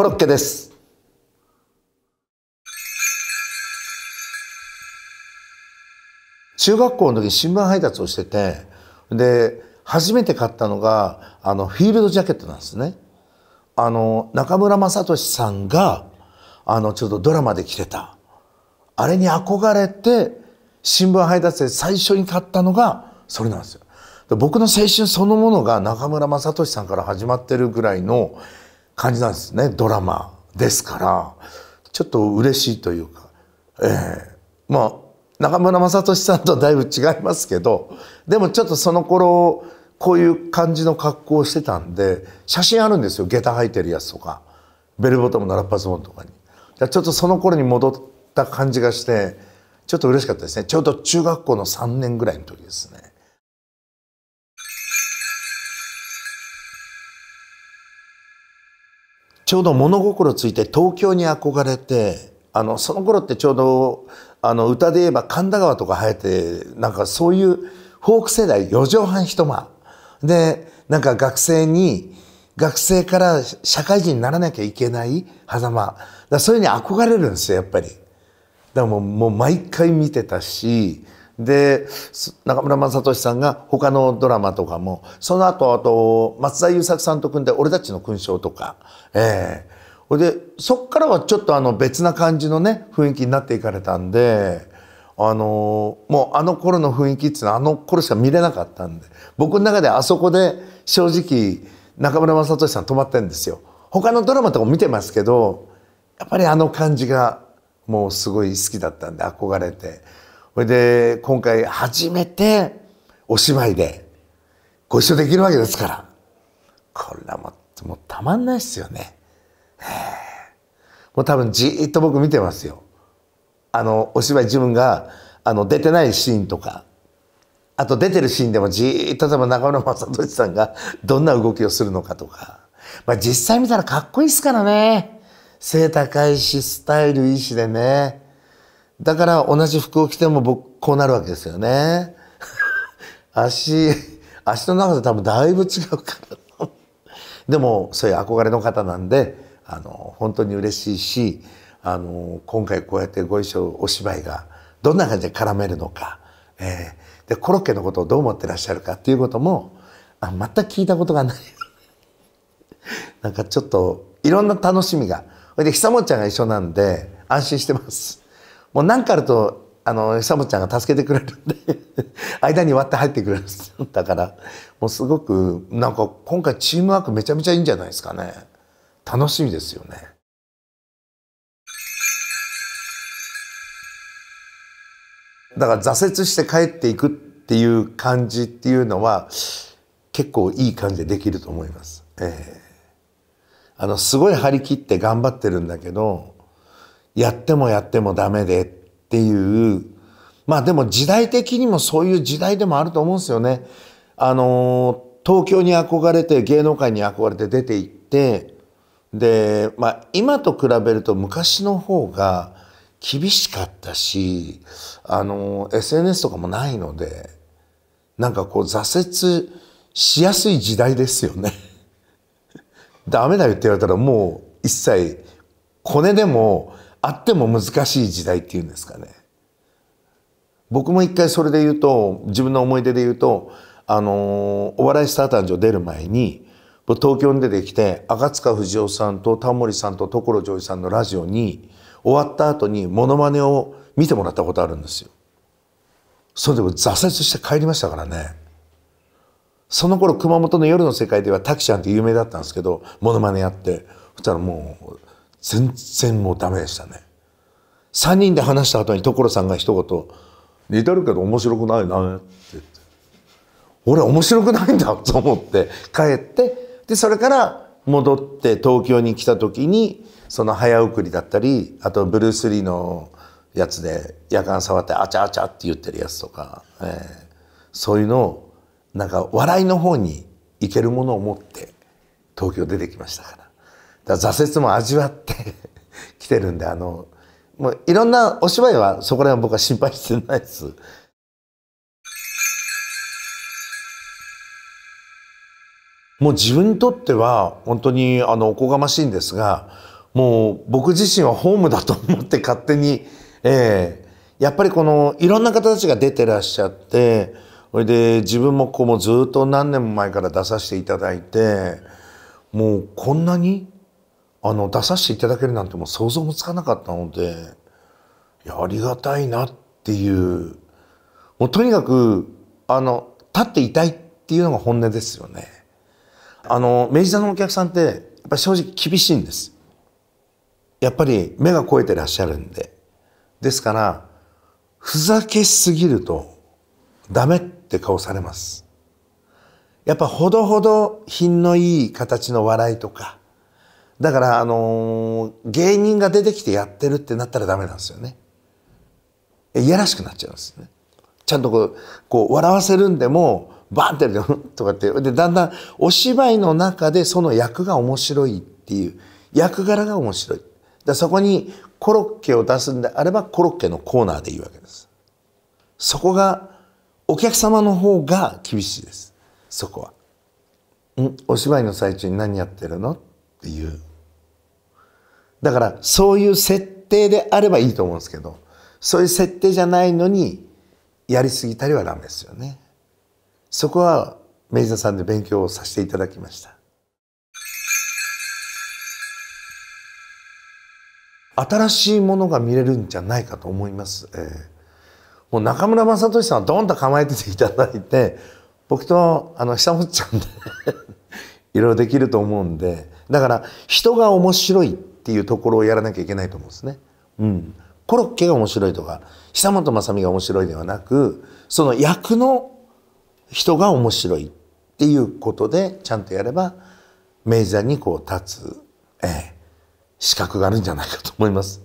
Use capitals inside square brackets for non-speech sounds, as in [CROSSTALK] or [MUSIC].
コロッケです中学校の時新聞配達をしててで初めて買ったのがあのフィールドジャケットなんですねあの中村雅俊さんがあのちょっとドラマで着てたあれに憧れて新聞配達で最初に買ったのがそれなんですよ僕の青春そのものが中村雅俊さんから始まってるぐらいの感じなんですねドラマですからちょっと嬉しいというか、えー、まあ中村雅俊さんとはだいぶ違いますけどでもちょっとその頃こういう感じの格好をしてたんで写真あるんですよ下駄履いてるやつとかベルボトムのラッパズボンとかに。ちょっとその頃に戻った感じがしてちょっと嬉しかったですねちょうど中学校の3年ぐらいの時ですね。ちょうど物心ついて東京に憧れてあのその頃ってちょうどあの歌で言えば神田川とか生えてなんかそういうフォーク世代4畳半一間でなんか学生に学生から社会人にならなきゃいけない狭間だそういうに憧れるんですよやっぱり。だからもうもう毎回見てたしで中村雅俊さんが他のドラマとかもその後あと松田優作さんと組んで「俺たちの勲章」とかええー、でそっからはちょっとあの別な感じのね雰囲気になっていかれたんで。あのー、もうあの頃の雰囲気っていうのはあの頃しか見れなかったんで僕の中であそこで正直中村雅俊さん止まってんですよ他のドラマとかも見てますけどやっぱりあの感じがもうすごい好きだったんで憧れてそれで、今回初めてお芝居でご一緒できるわけですから。これはもう、もうたまんないっすよね。もう多分じーっと僕見てますよ。あの、お芝居自分が、あの、出てないシーンとか、あと出てるシーンでもじーっと多分中村正俊さんがどんな動きをするのかとか。まあ実際見たらかっこいいっすからね。背高いし、スタイルいいしでね。だから同じ服を着ても僕、こうなるわけですよね。[LAUGHS] 足、足の長さ多分だいぶ違うから。でも、そういう憧れの方なんで、あの、本当に嬉しいし、あの、今回こうやってご一緒、お芝居が、どんな感じで絡めるのか、えー、で、コロッケのことをどう思ってらっしゃるかっていうことも、あ全く聞いたことがない。なんかちょっと、いろんな楽しみが。それで、久本ちゃんが一緒なんで、安心してます。もう何かあるとあの久本ちゃんが助けてくれるんで [LAUGHS] 間に割って入ってくれるんですよだからもうすごくなんか今回チームワークめちゃめちゃいいんじゃないですかね楽しみですよね。だから挫折して帰っていくっていう感じっていうのは結構いい感じでできると思います。えー、あのすごい張り切って頑張ってるんだけどやってもやってもダメでっていう、まあでも時代的にもそういう時代でもあると思うんですよね。あの、東京に憧れて芸能界に憧れて出て行って、で、まあ今と比べると昔の方が厳しかったし、あの、SNS とかもないので、なんかこう挫折しやすい時代ですよね。[LAUGHS] ダメだよって言われたらもう一切、コネでもあっても難しい時代っていうんですかね僕も一回それで言うと自分の思い出で言うとあのお笑いスター誕生出る前に東京に出てきて赤塚不二夫さんとタモリさんと所ジョージさんのラジオに終わった後にモノマネを見てもらったことあるんですよ。それでも挫折して帰りましたからね。その頃熊本の夜の世界ではタキちゃんって有名だったんですけどモノマネやってそしたらもう全然もうダメでしたね。3人で話した後に所さんが一言「似てるけど面白くないな」って言って俺面白くないんだと思って帰ってでそれから戻って東京に来た時にその早送りだったりあとブルース・リーのやつで夜間触って「あちゃあちゃ」って言ってるやつとか、えー、そういうのをなんか笑いの方にいけるものを持って東京出てきましたから。だ挫折も味わってき [LAUGHS] てるんであのもういろんなお芝居はそこら辺僕は心配してないです。もう自分にとっては本当にあのおこがましいんですがもう僕自身はホームだと思って勝手に、えー、やっぱりこのいろんな方たちが出てらっしゃってそれで自分もこうもずっと何年も前から出させていただいてもうこんなにあの出させていただけるなんてもう想像もつかなかったのでいやありがたいなっていうもうとにかくあの立っていたいっていうのが本音ですよね。あの明治座のお客さんってやっぱり正直厳しいんです。やっぱり目が肥えてらっしゃるんで。ですからふざけすぎるとダメって顔されます。やっぱほどほど品のいい形の笑いとかだから、あのー、芸人が出てきてやってるってなったらダメなんですよね。いやらしくなっちゃうんですね。ちゃんとこう、こう笑わせるんでも、バンって [LAUGHS] とかって、で、だんだんお芝居の中でその役が面白いっていう、役柄が面白い。だそこにコロッケを出すんであれば、コロッケのコーナーでいいわけです。そこが、お客様の方が厳しいです。そこは。んお芝居の最中に何やってるのっていう。だからそういう設定であればいいと思うんですけどそういう設定じゃないのにやりすぎたりはダメですよね。そこは明治座さんで勉強をさせていただきました。新しいものが見れるんじゃないかと思います。えー、もう中村雅俊さんはドンと構えてていただいて僕とあの久本ちゃんで [LAUGHS] いろいろできると思うんでだから人が面白いっていうところをやらなきゃいけないと思うんですね。うん、コロッケが面白いとか久本雅美が面白いではなくその役の人が面白いっていうことでちゃんとやれば明治座にこう立つ、ええ、資格があるんじゃないかと思います。